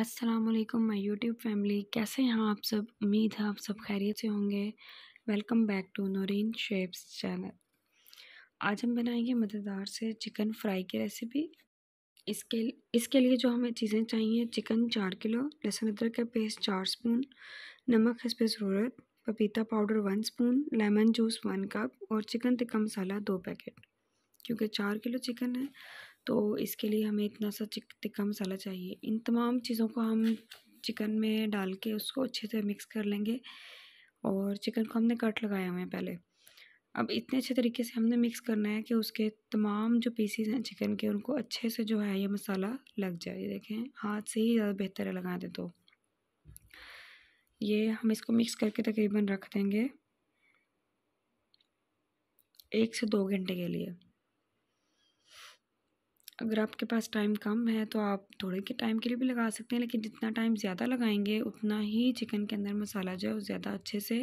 अस्सलाम वालेकुम my YouTube family कैसे हैं आप सब उम्मीद है आप सब खैरियत से होंगे welcome back to Noreen shapes channel आज हम बनाएंगे मज़ेदार से चिकन फ्राई की रेसिपी इसके इसके लिए जो हमें चीज़ें चाहिए चिकन चार किलो लहसुन अदरक का पेस्ट चार स्पून नमक पे ज़रूरत पपीता powder one spoon lemon juice one cup और चिकन टिक्का मसाला दो पैकेट क्योंकि चार किलो चिकन है तो इसके लिए हमें इतना सा टिक्का मसाला चाहिए इन तमाम चीज़ों को हम चिकन में डाल के उसको अच्छे से मिक्स कर लेंगे और चिकन को हमने कट लगाए हुए हैं पहले अब इतने अच्छे तरीके से हमने मिक्स करना है कि उसके तमाम जो पीसीज हैं चिकन के उनको अच्छे से जो है ये मसाला लग जाए देखें हाथ से ही ज़्यादा बेहतर है लगा दे तो ये हम इसको मिक्स करके तकरीबन रख देंगे एक से दो घंटे के लिए अगर आपके पास टाइम कम है तो आप थोड़े के टाइम के लिए भी लगा सकते हैं लेकिन जितना टाइम ज़्यादा लगाएंगे उतना ही चिकन के अंदर मसाला जो है वो ज़्यादा अच्छे से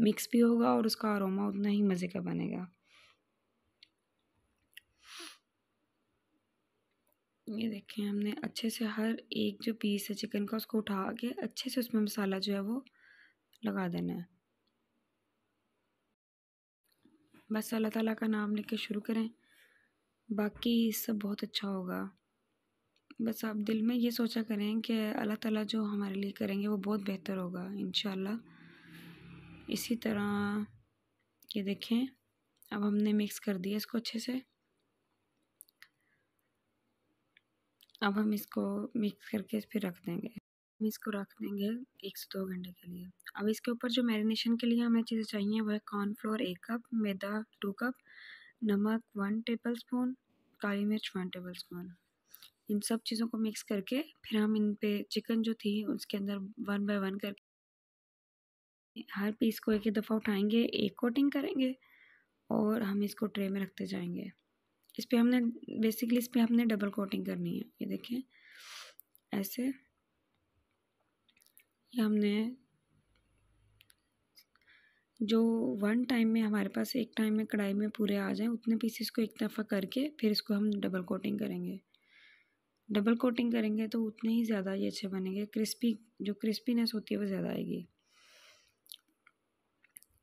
मिक्स भी होगा और उसका अरोमा उतना ही मज़े का बनेगा ये देखें हमने अच्छे से हर एक जो पीस है चिकन का उसको उठा के अच्छे से उसमें मसाला जो है वो लगा देना है बस अल्लाह ताला का नाम लेके शुरू करें बाकी सब बहुत अच्छा होगा बस आप दिल में ये सोचा करें कि अल्लाह ताला जो हमारे लिए करेंगे वो बहुत बेहतर होगा इन इसी तरह ये देखें अब हमने मिक्स कर दिया इसको अच्छे से अब हम इसको मिक्स करके फिर रख देंगे हम इसको रख देंगे एक से दो घंटे के लिए अब इसके ऊपर जो मैरिनेशन के लिए हमें चीज़ें चाहिए वह कॉर्नफ्लोर एक कप मैदा टू कप नमक वन टेबल स्पून काली मिर्च वन टेबल स्पून इन सब चीज़ों को मिक्स करके फिर हम इन पे चिकन जो थी उसके अंदर वन बाय वन करके हर पीस को एक ही दफ़ा उठाएंगे एक कोटिंग करेंगे और हम इसको ट्रे में रखते जाएंगे इस पर हमने बेसिकली इस पर हमने डबल कोटिंग करनी है ये देखें ऐसे ये हमने जो वन टाइम में हमारे पास एक टाइम में कढ़ाई में पूरे आ जाएँ उतने पीसेस को एक दफ़ा करके फिर इसको हम डबल कोटिंग करेंगे डबल कोटिंग करेंगे तो उतने ही ज़्यादा ये अच्छे बनेंगे क्रिस्पी जो क्रिस्पीनेस होती है वो ज़्यादा आएगी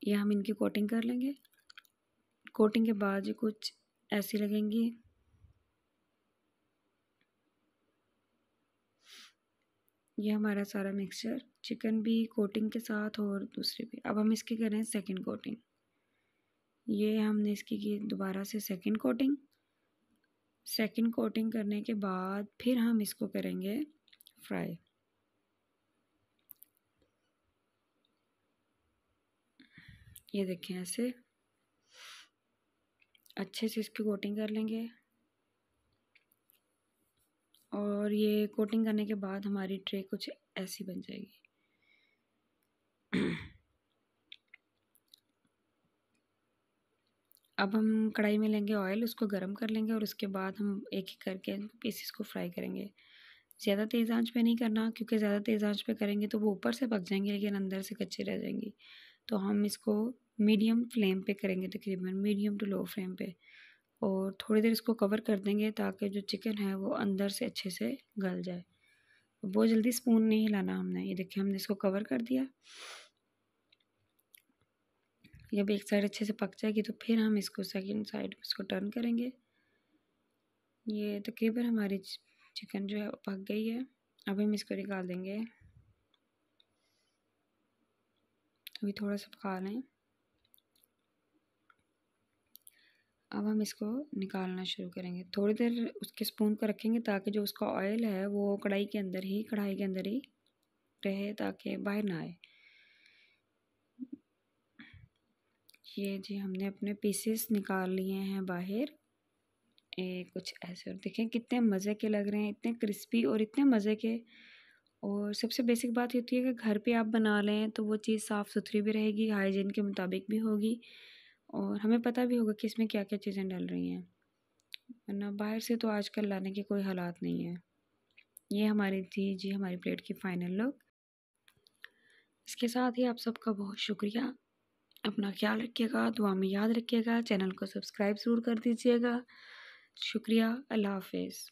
ये हम इनकी कोटिंग कर लेंगे कोटिंग के बाद कुछ ऐसी लगेंगी ये हमारा सारा मिक्सचर चिकन भी कोटिंग के साथ और दूसरे भी अब हम इसकी करें सेकंड कोटिंग ये हमने इसकी की दोबारा से सेकंड कोटिंग सेकंड कोटिंग करने के बाद फिर हम इसको करेंगे फ्राई ये देखें ऐसे अच्छे से इसकी कोटिंग कर लेंगे और ये कोटिंग करने के बाद हमारी ट्रे कुछ ऐसी बन जाएगी अब हम कढ़ाई में लेंगे ऑयल उसको गर्म कर लेंगे और उसके बाद हम एक एक करके पीसीस को फ्राई करेंगे ज़्यादा तेज़ आंच पे नहीं करना क्योंकि ज़्यादा तेज़ आंच पे करेंगे तो वो ऊपर से पक जाएंगे लेकिन अंदर से कच्चे रह जाएंगे तो हम इसको मीडियम फ्लेम पे करेंगे तकरीबन मीडियम टू लो फ्लेम पे और थोड़ी देर इसको कवर कर देंगे ताकि जो चिकन है वो अंदर से अच्छे से गल जाए बहुत जल्दी स्पून नहीं हिलाना हमने ये देखिए हमने इसको कवर कर दिया जब एक साइड अच्छे से पक जाएगी तो फिर हम इसको सेकंड साइड इसको टर्न करेंगे ये तकरीबन हमारी चिकन जो है पक गई है अब हम इसको निकाल देंगे अभी थोड़ा सा पका लें अब हम इसको निकालना शुरू करेंगे थोड़ी देर उसके स्पून को रखेंगे ताकि जो उसका ऑयल है वो कढ़ाई के अंदर ही कढ़ाई के अंदर ही रहे ताकि बाहर ना आए ये जी हमने अपने पीसेस निकाल लिए हैं बाहर ए, कुछ ऐसे और देखें कितने मज़े के लग रहे हैं इतने क्रिस्पी और इतने मज़े के और सबसे बेसिक बात ये होती है कि घर पे आप बना लें तो वो चीज़ साफ़ सुथरी भी रहेगी हाइजीन के मुताबिक भी होगी और हमें पता भी होगा कि इसमें क्या क्या चीज़ें डल रही हैं वरना बाहर से तो आजकल लाने के कोई हालात नहीं है ये हमारी थी जी हमारी प्लेट की फ़ाइनल लुक इसके साथ ही आप सबका बहुत शुक्रिया अपना ख्याल रखिएगा दुआ में याद रखिएगा चैनल को सब्सक्राइब ज़रूर कर दीजिएगा शुक्रिया अल्लाह हाफिज़